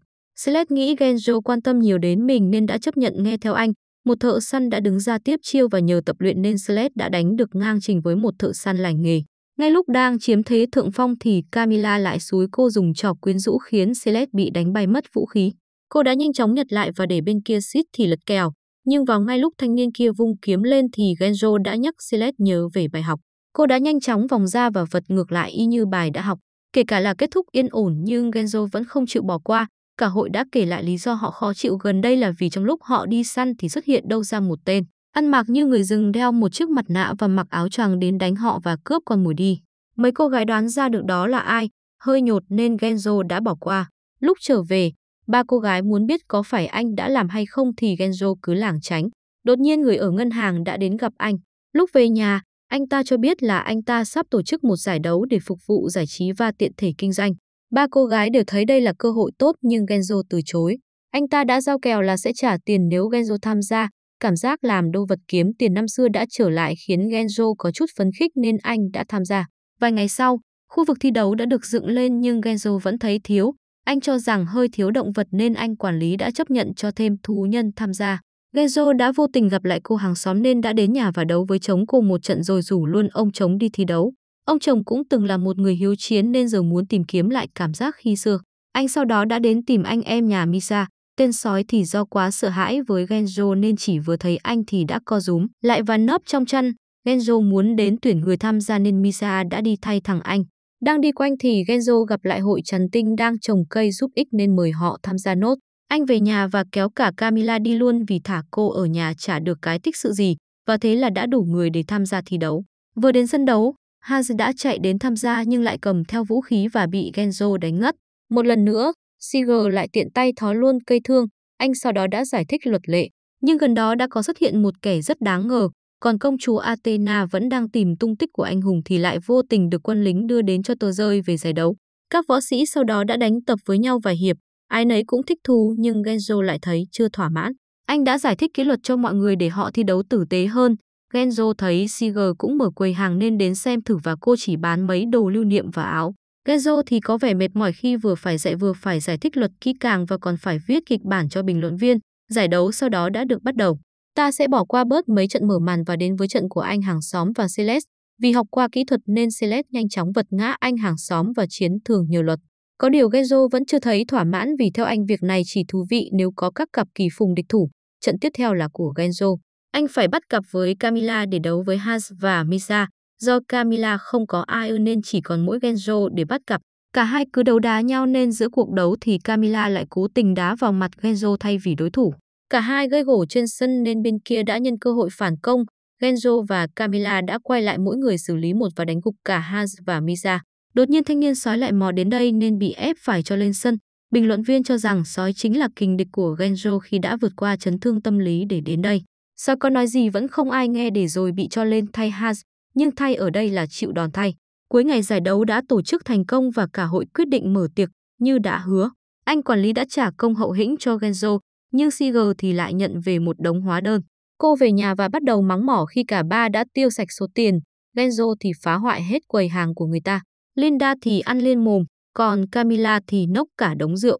Celeste nghĩ Genzo quan tâm nhiều đến mình nên đã chấp nhận nghe theo anh. Một thợ săn đã đứng ra tiếp chiêu và nhờ tập luyện nên Celeste đã đánh được ngang trình với một thợ săn lành nghề. Ngay lúc đang chiếm thế thượng phong thì Camila lại xúi cô dùng trò quyến rũ khiến Celeste bị đánh bay mất vũ khí. Cô đã nhanh chóng nhặt lại và để bên kia Sid thì lật kèo. Nhưng vào ngay lúc thanh niên kia vung kiếm lên thì Genjo đã nhắc Celeste nhớ về bài học. Cô đã nhanh chóng vòng ra và vật ngược lại y như bài đã học. Kể cả là kết thúc yên ổn nhưng Genjo vẫn không chịu bỏ qua. Cả hội đã kể lại lý do họ khó chịu gần đây là vì trong lúc họ đi săn thì xuất hiện đâu ra một tên. Ăn mặc như người rừng đeo một chiếc mặt nạ và mặc áo choàng đến đánh họ và cướp con mồi đi. Mấy cô gái đoán ra được đó là ai, hơi nhột nên Genzo đã bỏ qua. Lúc trở về, Ba cô gái muốn biết có phải anh đã làm hay không thì Genzo cứ lảng tránh. Đột nhiên người ở ngân hàng đã đến gặp anh. Lúc về nhà, anh ta cho biết là anh ta sắp tổ chức một giải đấu để phục vụ giải trí và tiện thể kinh doanh. Ba cô gái đều thấy đây là cơ hội tốt nhưng Genzo từ chối. Anh ta đã giao kèo là sẽ trả tiền nếu Genzo tham gia. Cảm giác làm đô vật kiếm tiền năm xưa đã trở lại khiến Genzo có chút phấn khích nên anh đã tham gia. Vài ngày sau, khu vực thi đấu đã được dựng lên nhưng Genzo vẫn thấy thiếu. Anh cho rằng hơi thiếu động vật nên anh quản lý đã chấp nhận cho thêm thú nhân tham gia. Genzo đã vô tình gặp lại cô hàng xóm nên đã đến nhà và đấu với chống cô một trận rồi rủ luôn ông chống đi thi đấu. Ông chồng cũng từng là một người hiếu chiến nên giờ muốn tìm kiếm lại cảm giác khi xưa. Anh sau đó đã đến tìm anh em nhà Misa. Tên sói thì do quá sợ hãi với Genzo nên chỉ vừa thấy anh thì đã co rúm lại và nấp trong chăn. Genzo muốn đến tuyển người tham gia nên Misa đã đi thay thằng anh. Đang đi quanh thì Genzo gặp lại hội trần tinh đang trồng cây giúp ích nên mời họ tham gia nốt. Anh về nhà và kéo cả Camila đi luôn vì thả cô ở nhà chả được cái tích sự gì và thế là đã đủ người để tham gia thi đấu. Vừa đến sân đấu, Haz đã chạy đến tham gia nhưng lại cầm theo vũ khí và bị Genzo đánh ngất. Một lần nữa, Seager lại tiện tay thó luôn cây thương, anh sau đó đã giải thích luật lệ. Nhưng gần đó đã có xuất hiện một kẻ rất đáng ngờ, còn công chúa Athena vẫn đang tìm tung tích của anh hùng thì lại vô tình được quân lính đưa đến cho tờ rơi về giải đấu. Các võ sĩ sau đó đã đánh tập với nhau vài hiệp, ai nấy cũng thích thú nhưng Genzo lại thấy chưa thỏa mãn. Anh đã giải thích kỷ luật cho mọi người để họ thi đấu tử tế hơn. Genzo thấy Siger cũng mở quầy hàng nên đến xem thử và cô chỉ bán mấy đồ lưu niệm và áo. Genzo thì có vẻ mệt mỏi khi vừa phải dạy vừa phải giải thích luật kỹ càng và còn phải viết kịch bản cho bình luận viên. Giải đấu sau đó đã được bắt đầu. Ta sẽ bỏ qua bớt mấy trận mở màn và đến với trận của anh hàng xóm và Celeste. Vì học qua kỹ thuật nên Celeste nhanh chóng vật ngã anh hàng xóm và chiến thường nhiều luật. Có điều Gezo vẫn chưa thấy thỏa mãn vì theo anh việc này chỉ thú vị nếu có các cặp kỳ phùng địch thủ. Trận tiếp theo là của Genzo. Anh phải bắt cặp với Camila để đấu với Hans và Misa. Do Camila không có ai nên chỉ còn mỗi Genzo để bắt cặp. Cả hai cứ đấu đá nhau nên giữa cuộc đấu thì Camila lại cố tình đá vào mặt Genzo thay vì đối thủ. Cả hai gây gổ trên sân nên bên kia đã nhân cơ hội phản công, Genzo và Camila đã quay lại mỗi người xử lý một và đánh gục cả Haz và Misa. Đột nhiên thanh niên sói lại mò đến đây nên bị ép phải cho lên sân. Bình luận viên cho rằng sói chính là kình địch của Genzo khi đã vượt qua chấn thương tâm lý để đến đây. Sói có nói gì vẫn không ai nghe để rồi bị cho lên thay Haz nhưng thay ở đây là chịu đòn thay. Cuối ngày giải đấu đã tổ chức thành công và cả hội quyết định mở tiệc như đã hứa. Anh quản lý đã trả công hậu hĩnh cho Genzo, nhưng Siger thì lại nhận về một đống hóa đơn. Cô về nhà và bắt đầu mắng mỏ khi cả ba đã tiêu sạch số tiền, Genzo thì phá hoại hết quầy hàng của người ta, Linda thì ăn liên mồm, còn Camila thì nốc cả đống rượu.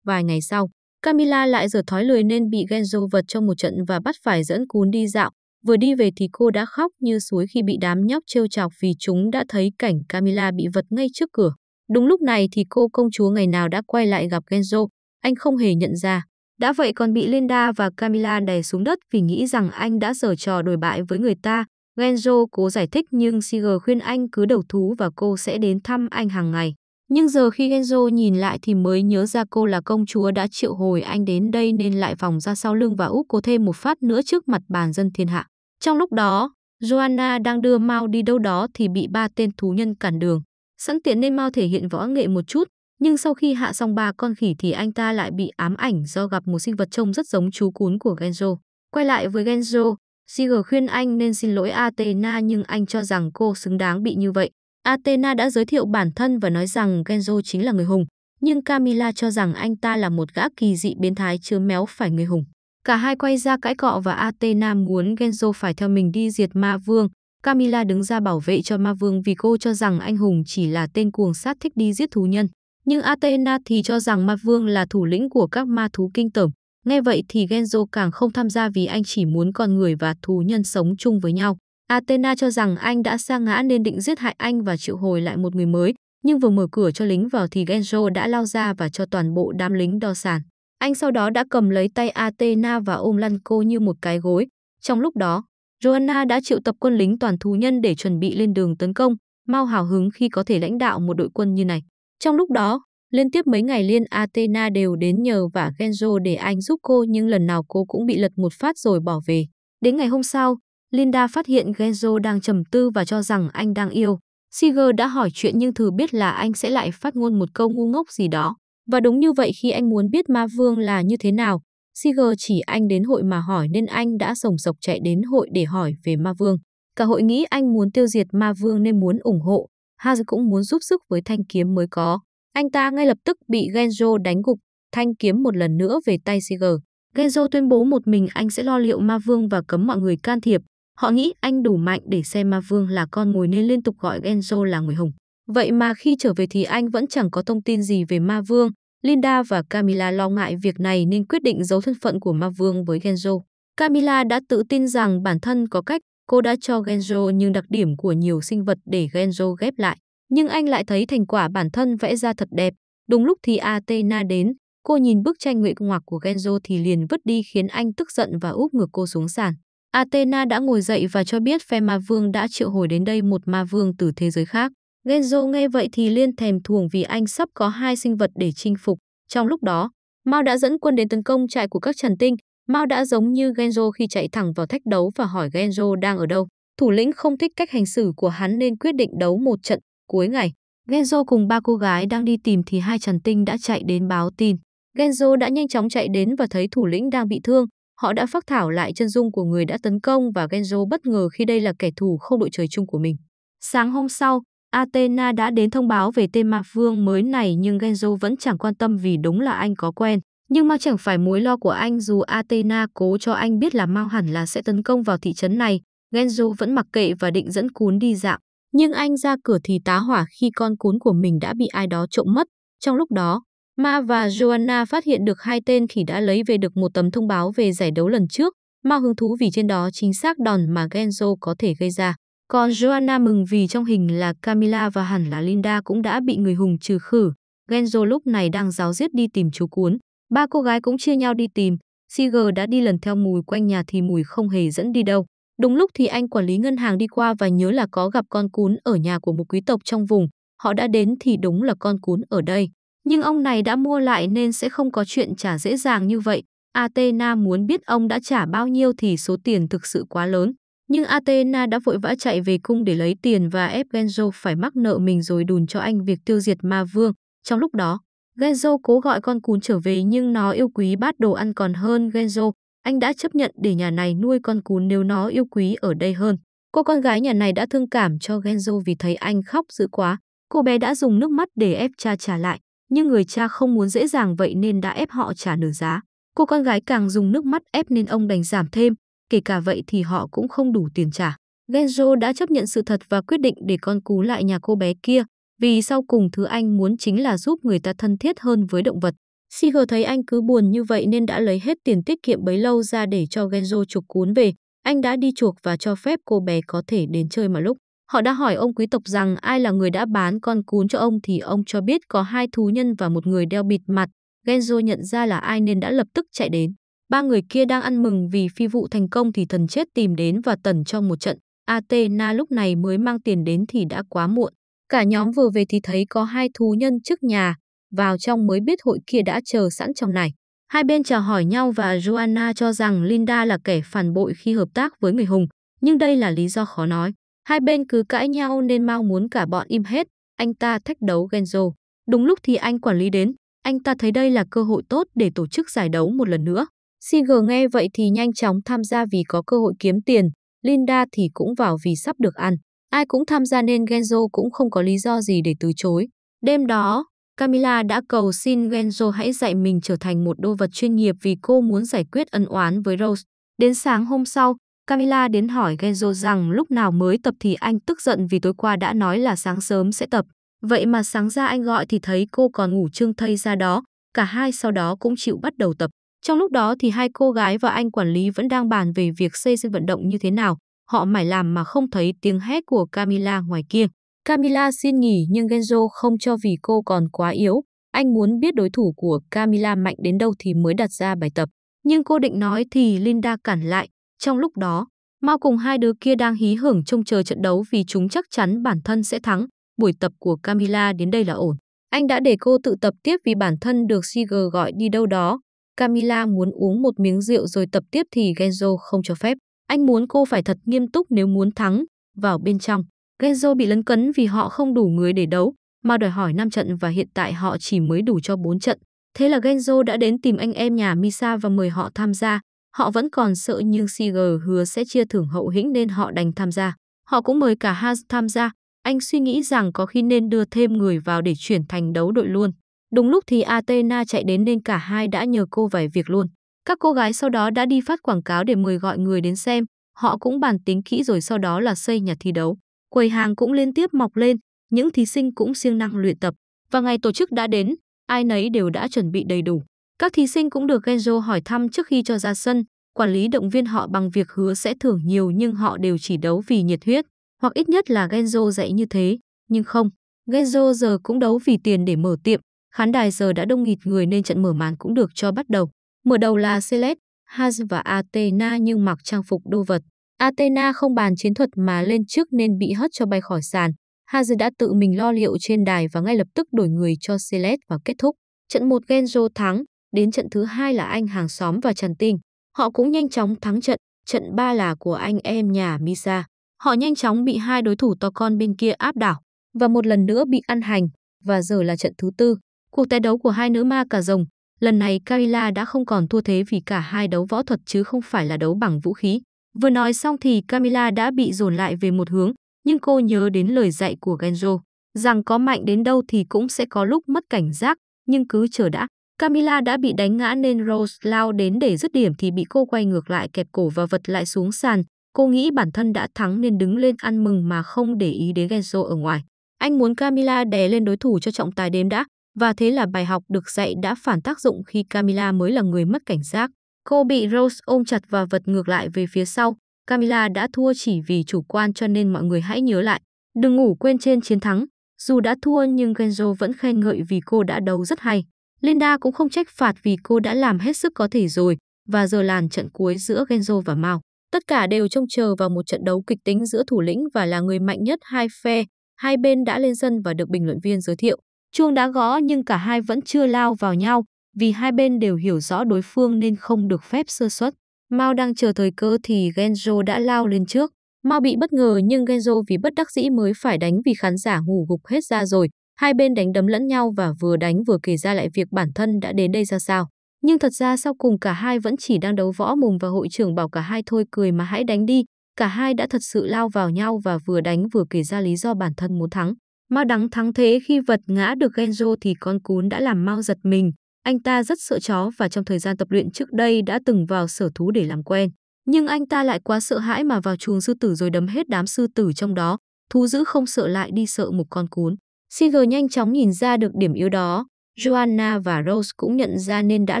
Vài ngày sau, Camila lại giờ thói lười nên bị Genzo vật trong một trận và bắt phải dẫn cún đi dạo. Vừa đi về thì cô đã khóc như suối khi bị đám nhóc trêu chọc vì chúng đã thấy cảnh Camila bị vật ngay trước cửa. Đúng lúc này thì cô công chúa ngày nào đã quay lại gặp Genzo, anh không hề nhận ra. Đã vậy còn bị Linda và Camila đè xuống đất vì nghĩ rằng anh đã giở trò đổi bại với người ta. Genzo cố giải thích nhưng Siger khuyên anh cứ đầu thú và cô sẽ đến thăm anh hàng ngày. Nhưng giờ khi Genzo nhìn lại thì mới nhớ ra cô là công chúa đã triệu hồi anh đến đây nên lại vòng ra sau lưng và úp cô thêm một phát nữa trước mặt bàn dân thiên hạ. Trong lúc đó, Joanna đang đưa Mao đi đâu đó thì bị ba tên thú nhân cản đường. Sẵn tiện nên Mao thể hiện võ nghệ một chút, nhưng sau khi hạ xong ba con khỉ thì anh ta lại bị ám ảnh do gặp một sinh vật trông rất giống chú cún của Genzo. Quay lại với Genzo, Siger khuyên anh nên xin lỗi Athena nhưng anh cho rằng cô xứng đáng bị như vậy. Athena đã giới thiệu bản thân và nói rằng Genzo chính là người hùng, nhưng Camila cho rằng anh ta là một gã kỳ dị biến thái chưa méo phải người hùng. Cả hai quay ra cãi cọ và Athena muốn Genzo phải theo mình đi diệt ma vương. Camila đứng ra bảo vệ cho ma vương vì cô cho rằng anh hùng chỉ là tên cuồng sát thích đi giết thú nhân. Nhưng Athena thì cho rằng Ma Vương là thủ lĩnh của các ma thú kinh tởm. Nghe vậy thì Genzo càng không tham gia vì anh chỉ muốn con người và thú nhân sống chung với nhau. Athena cho rằng anh đã sa ngã nên định giết hại anh và triệu hồi lại một người mới, nhưng vừa mở cửa cho lính vào thì Genzo đã lao ra và cho toàn bộ đám lính đo sàn. Anh sau đó đã cầm lấy tay Athena và ôm lăn cô như một cái gối. Trong lúc đó, Joanna đã triệu tập quân lính toàn thú nhân để chuẩn bị lên đường tấn công, mau hào hứng khi có thể lãnh đạo một đội quân như này. Trong lúc đó, liên tiếp mấy ngày liên Athena đều đến nhờ và Genzo để anh giúp cô nhưng lần nào cô cũng bị lật một phát rồi bỏ về. Đến ngày hôm sau, Linda phát hiện Genzo đang trầm tư và cho rằng anh đang yêu. Siger đã hỏi chuyện nhưng thử biết là anh sẽ lại phát ngôn một câu ngu ngốc gì đó. Và đúng như vậy khi anh muốn biết ma vương là như thế nào, Siger chỉ anh đến hội mà hỏi nên anh đã sổng sộc chạy đến hội để hỏi về ma vương. Cả hội nghĩ anh muốn tiêu diệt ma vương nên muốn ủng hộ, Haz cũng muốn giúp sức với thanh kiếm mới có. Anh ta ngay lập tức bị Genjo đánh gục, thanh kiếm một lần nữa về tay Siger. Genjo tuyên bố một mình anh sẽ lo liệu ma vương và cấm mọi người can thiệp. Họ nghĩ anh đủ mạnh để xem ma vương là con mồi nên liên tục gọi Genjo là người hùng. Vậy mà khi trở về thì anh vẫn chẳng có thông tin gì về ma vương. Linda và Camila lo ngại việc này nên quyết định giấu thân phận của ma vương với Genjo. Camila đã tự tin rằng bản thân có cách Cô đã cho Genzo những đặc điểm của nhiều sinh vật để Genzo ghép lại. Nhưng anh lại thấy thành quả bản thân vẽ ra thật đẹp. Đúng lúc thì Athena đến, cô nhìn bức tranh nguyện ngoạc của Genzo thì liền vứt đi khiến anh tức giận và úp ngược cô xuống sàn. Athena đã ngồi dậy và cho biết phe ma vương đã triệu hồi đến đây một ma vương từ thế giới khác. Genzo nghe vậy thì liên thèm thuồng vì anh sắp có hai sinh vật để chinh phục. Trong lúc đó, Mao đã dẫn quân đến tấn công trại của các trần tinh, Mao đã giống như Genzo khi chạy thẳng vào thách đấu và hỏi Genzo đang ở đâu. Thủ lĩnh không thích cách hành xử của hắn nên quyết định đấu một trận cuối ngày. Genzo cùng ba cô gái đang đi tìm thì hai Trần Tinh đã chạy đến báo tin. Genzo đã nhanh chóng chạy đến và thấy thủ lĩnh đang bị thương. Họ đã phác thảo lại chân dung của người đã tấn công và Genzo bất ngờ khi đây là kẻ thù không đội trời chung của mình. Sáng hôm sau, Athena đã đến thông báo về tên mạc vương mới này nhưng Genzo vẫn chẳng quan tâm vì đúng là anh có quen. Nhưng Mao chẳng phải mối lo của anh dù Athena cố cho anh biết là Mao hẳn là sẽ tấn công vào thị trấn này, Genzo vẫn mặc kệ và định dẫn cún đi dạo. Nhưng anh ra cửa thì tá hỏa khi con cún của mình đã bị ai đó trộm mất. Trong lúc đó, Ma và Joanna phát hiện được hai tên khỉ đã lấy về được một tấm thông báo về giải đấu lần trước. Ma hứng thú vì trên đó chính xác đòn mà Genzo có thể gây ra. Còn Joanna mừng vì trong hình là Camila và hẳn là Linda cũng đã bị người hùng trừ khử. Genzo lúc này đang giáo giết đi tìm chú cuốn. Ba cô gái cũng chia nhau đi tìm, Siger đã đi lần theo mùi quanh nhà thì mùi không hề dẫn đi đâu. Đúng lúc thì anh quản lý ngân hàng đi qua và nhớ là có gặp con cún ở nhà của một quý tộc trong vùng. Họ đã đến thì đúng là con cún ở đây. Nhưng ông này đã mua lại nên sẽ không có chuyện trả dễ dàng như vậy. Athena muốn biết ông đã trả bao nhiêu thì số tiền thực sự quá lớn. Nhưng Athena đã vội vã chạy về cung để lấy tiền và ép Genzo phải mắc nợ mình rồi đùn cho anh việc tiêu diệt ma vương. Trong lúc đó, Genzo cố gọi con cún trở về nhưng nó yêu quý bát đồ ăn còn hơn Genzo. Anh đã chấp nhận để nhà này nuôi con cún nếu nó yêu quý ở đây hơn. Cô con gái nhà này đã thương cảm cho Genzo vì thấy anh khóc dữ quá. Cô bé đã dùng nước mắt để ép cha trả lại, nhưng người cha không muốn dễ dàng vậy nên đã ép họ trả nửa giá. Cô con gái càng dùng nước mắt ép nên ông đành giảm thêm, kể cả vậy thì họ cũng không đủ tiền trả. Genzo đã chấp nhận sự thật và quyết định để con cú lại nhà cô bé kia vì sau cùng thứ anh muốn chính là giúp người ta thân thiết hơn với động vật. Siger thấy anh cứ buồn như vậy nên đã lấy hết tiền tiết kiệm bấy lâu ra để cho Genzo chuộc cún về. Anh đã đi chuộc và cho phép cô bé có thể đến chơi mà lúc. Họ đã hỏi ông quý tộc rằng ai là người đã bán con cún cho ông thì ông cho biết có hai thú nhân và một người đeo bịt mặt. Genzo nhận ra là ai nên đã lập tức chạy đến. Ba người kia đang ăn mừng vì phi vụ thành công thì thần chết tìm đến và tần trong một trận. Athena lúc này mới mang tiền đến thì đã quá muộn. Cả nhóm vừa về thì thấy có hai thú nhân trước nhà, vào trong mới biết hội kia đã chờ sẵn trong này. Hai bên chào hỏi nhau và Joanna cho rằng Linda là kẻ phản bội khi hợp tác với người hùng, nhưng đây là lý do khó nói. Hai bên cứ cãi nhau nên Mao muốn cả bọn im hết, anh ta thách đấu Genzo. Đúng lúc thì anh quản lý đến, anh ta thấy đây là cơ hội tốt để tổ chức giải đấu một lần nữa. Sig nghe vậy thì nhanh chóng tham gia vì có cơ hội kiếm tiền, Linda thì cũng vào vì sắp được ăn. Ai cũng tham gia nên Genzo cũng không có lý do gì để từ chối. Đêm đó, Camila đã cầu xin Genzo hãy dạy mình trở thành một đô vật chuyên nghiệp vì cô muốn giải quyết ân oán với Rose. Đến sáng hôm sau, Camila đến hỏi Genzo rằng lúc nào mới tập thì anh tức giận vì tối qua đã nói là sáng sớm sẽ tập. Vậy mà sáng ra anh gọi thì thấy cô còn ngủ trương thây ra đó, cả hai sau đó cũng chịu bắt đầu tập. Trong lúc đó thì hai cô gái và anh quản lý vẫn đang bàn về việc xây dựng vận động như thế nào. Họ mải làm mà không thấy tiếng hét của Camila ngoài kia. Camila xin nghỉ nhưng Genzo không cho vì cô còn quá yếu. Anh muốn biết đối thủ của Camila mạnh đến đâu thì mới đặt ra bài tập. Nhưng cô định nói thì Linda cản lại. Trong lúc đó, Mao cùng hai đứa kia đang hí hưởng trông chờ trận đấu vì chúng chắc chắn bản thân sẽ thắng. Buổi tập của Camila đến đây là ổn. Anh đã để cô tự tập tiếp vì bản thân được Siger gọi đi đâu đó. Camila muốn uống một miếng rượu rồi tập tiếp thì Genzo không cho phép. Anh muốn cô phải thật nghiêm túc nếu muốn thắng. Vào bên trong, Genzo bị lấn cấn vì họ không đủ người để đấu, mà đòi hỏi 5 trận và hiện tại họ chỉ mới đủ cho 4 trận. Thế là Genzo đã đến tìm anh em nhà Misa và mời họ tham gia. Họ vẫn còn sợ nhưng Siger hứa sẽ chia thưởng hậu hĩnh nên họ đành tham gia. Họ cũng mời cả Haz tham gia. Anh suy nghĩ rằng có khi nên đưa thêm người vào để chuyển thành đấu đội luôn. Đúng lúc thì Athena chạy đến nên cả hai đã nhờ cô vài việc luôn. Các cô gái sau đó đã đi phát quảng cáo để mời gọi người đến xem, họ cũng bàn tính kỹ rồi sau đó là xây nhà thi đấu. Quầy hàng cũng liên tiếp mọc lên, những thí sinh cũng siêng năng luyện tập. Và ngày tổ chức đã đến, ai nấy đều đã chuẩn bị đầy đủ. Các thí sinh cũng được Genzo hỏi thăm trước khi cho ra sân, quản lý động viên họ bằng việc hứa sẽ thưởng nhiều nhưng họ đều chỉ đấu vì nhiệt huyết, hoặc ít nhất là Genzo dạy như thế, nhưng không. Genzo giờ cũng đấu vì tiền để mở tiệm, khán đài giờ đã đông nghịt người nên trận mở màn cũng được cho bắt đầu. Mở đầu là Celeste, Haz và Athena nhưng mặc trang phục đô vật. Athena không bàn chiến thuật mà lên trước nên bị hất cho bay khỏi sàn. Haz đã tự mình lo liệu trên đài và ngay lập tức đổi người cho Celeste và kết thúc. Trận 1 Genzo thắng, đến trận thứ hai là anh hàng xóm và Trần Tinh. Họ cũng nhanh chóng thắng trận, trận 3 là của anh em nhà Misa. Họ nhanh chóng bị hai đối thủ to con bên kia áp đảo và một lần nữa bị ăn hành và giờ là trận thứ tư. Cuộc tái đấu của hai nữ ma cả rồng Lần này Carilla đã không còn thua thế vì cả hai đấu võ thuật chứ không phải là đấu bằng vũ khí. Vừa nói xong thì Camila đã bị dồn lại về một hướng, nhưng cô nhớ đến lời dạy của Genjo rằng có mạnh đến đâu thì cũng sẽ có lúc mất cảnh giác, nhưng cứ chờ đã. Camila đã bị đánh ngã nên Rose lao đến để dứt điểm thì bị cô quay ngược lại kẹp cổ và vật lại xuống sàn. Cô nghĩ bản thân đã thắng nên đứng lên ăn mừng mà không để ý đến Genjo ở ngoài. Anh muốn Camila đè lên đối thủ cho trọng tài đếm đã, và thế là bài học được dạy đã phản tác dụng khi Camila mới là người mất cảnh giác. Cô bị Rose ôm chặt và vật ngược lại về phía sau. Camila đã thua chỉ vì chủ quan cho nên mọi người hãy nhớ lại. Đừng ngủ quên trên chiến thắng. Dù đã thua nhưng Genzo vẫn khen ngợi vì cô đã đấu rất hay. Linda cũng không trách phạt vì cô đã làm hết sức có thể rồi và giờ làn trận cuối giữa Genzo và Mao. Tất cả đều trông chờ vào một trận đấu kịch tính giữa thủ lĩnh và là người mạnh nhất hai phe. Hai bên đã lên sân và được bình luận viên giới thiệu. Chuông đã gõ nhưng cả hai vẫn chưa lao vào nhau, vì hai bên đều hiểu rõ đối phương nên không được phép sơ suất. Mao đang chờ thời cơ thì Genzo đã lao lên trước. Mao bị bất ngờ nhưng Genzo vì bất đắc dĩ mới phải đánh vì khán giả ngủ gục hết ra rồi. Hai bên đánh đấm lẫn nhau và vừa đánh vừa kể ra lại việc bản thân đã đến đây ra sao. Nhưng thật ra sau cùng cả hai vẫn chỉ đang đấu võ mồm và hội trưởng bảo cả hai thôi cười mà hãy đánh đi. Cả hai đã thật sự lao vào nhau và vừa đánh vừa kể ra lý do bản thân muốn thắng. Mao đắng thắng thế khi vật ngã được Genzo thì con cún đã làm Mao giật mình. Anh ta rất sợ chó và trong thời gian tập luyện trước đây đã từng vào sở thú để làm quen. Nhưng anh ta lại quá sợ hãi mà vào chuồng sư tử rồi đấm hết đám sư tử trong đó. Thú dữ không sợ lại đi sợ một con cún. Siger nhanh chóng nhìn ra được điểm yếu đó. Joanna và Rose cũng nhận ra nên đã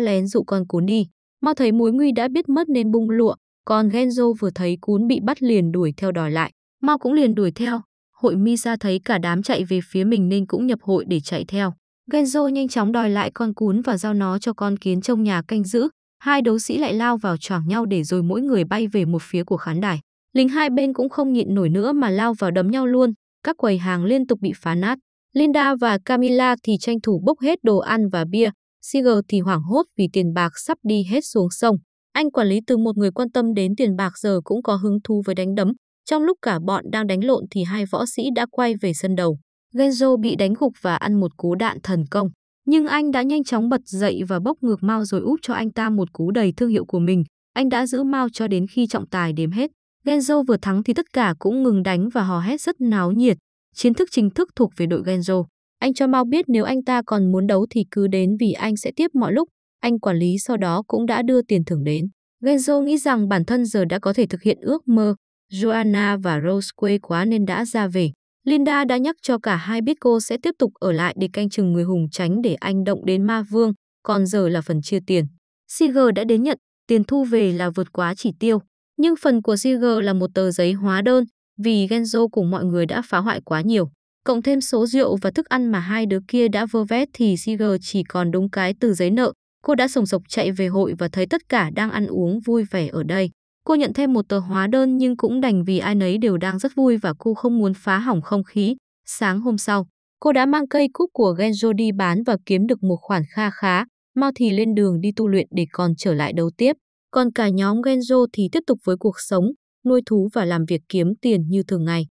lén dụ con cún đi. Mao thấy mối nguy đã biết mất nên bung lụa, còn Genzo vừa thấy cún bị bắt liền đuổi theo đòi lại. Mao cũng liền đuổi theo, hội Misa thấy cả đám chạy về phía mình nên cũng nhập hội để chạy theo. Genzo nhanh chóng đòi lại con cún và giao nó cho con kiến trong nhà canh giữ. Hai đấu sĩ lại lao vào choảng nhau để rồi mỗi người bay về một phía của khán đài. Lính hai bên cũng không nhịn nổi nữa mà lao vào đấm nhau luôn. Các quầy hàng liên tục bị phá nát. Linda và Camila thì tranh thủ bốc hết đồ ăn và bia. Seager thì hoảng hốt vì tiền bạc sắp đi hết xuống sông. Anh quản lý từ một người quan tâm đến tiền bạc giờ cũng có hứng thú với đánh đấm. Trong lúc cả bọn đang đánh lộn thì hai võ sĩ đã quay về sân đầu. Genzo bị đánh gục và ăn một cú đạn thần công. Nhưng anh đã nhanh chóng bật dậy và bốc ngược Mao rồi úp cho anh ta một cú đầy thương hiệu của mình. Anh đã giữ Mao cho đến khi trọng tài đếm hết. Genzo vừa thắng thì tất cả cũng ngừng đánh và hò hét rất náo nhiệt. Chiến thức chính thức thuộc về đội Genzo. Anh cho Mao biết nếu anh ta còn muốn đấu thì cứ đến vì anh sẽ tiếp mọi lúc. Anh quản lý sau đó cũng đã đưa tiền thưởng đến. Genzo nghĩ rằng bản thân giờ đã có thể thực hiện ước mơ. Joanna và Rose quê quá nên đã ra về. Linda đã nhắc cho cả hai biết cô sẽ tiếp tục ở lại để canh chừng người hùng tránh để anh động đến ma vương, còn giờ là phần chia tiền. Siger đã đến nhận, tiền thu về là vượt quá chỉ tiêu. Nhưng phần của Siger là một tờ giấy hóa đơn, vì Genzo cùng mọi người đã phá hoại quá nhiều. Cộng thêm số rượu và thức ăn mà hai đứa kia đã vơ vét thì Siger chỉ còn đúng cái từ giấy nợ. Cô đã sồng sộc chạy về hội và thấy tất cả đang ăn uống vui vẻ ở đây. Cô nhận thêm một tờ hóa đơn nhưng cũng đành vì ai nấy đều đang rất vui và cô không muốn phá hỏng không khí. Sáng hôm sau, cô đã mang cây cúc của Genjo đi bán và kiếm được một khoản kha khá, mau thì lên đường đi tu luyện để còn trở lại đấu tiếp. Còn cả nhóm Genjo thì tiếp tục với cuộc sống, nuôi thú và làm việc kiếm tiền như thường ngày.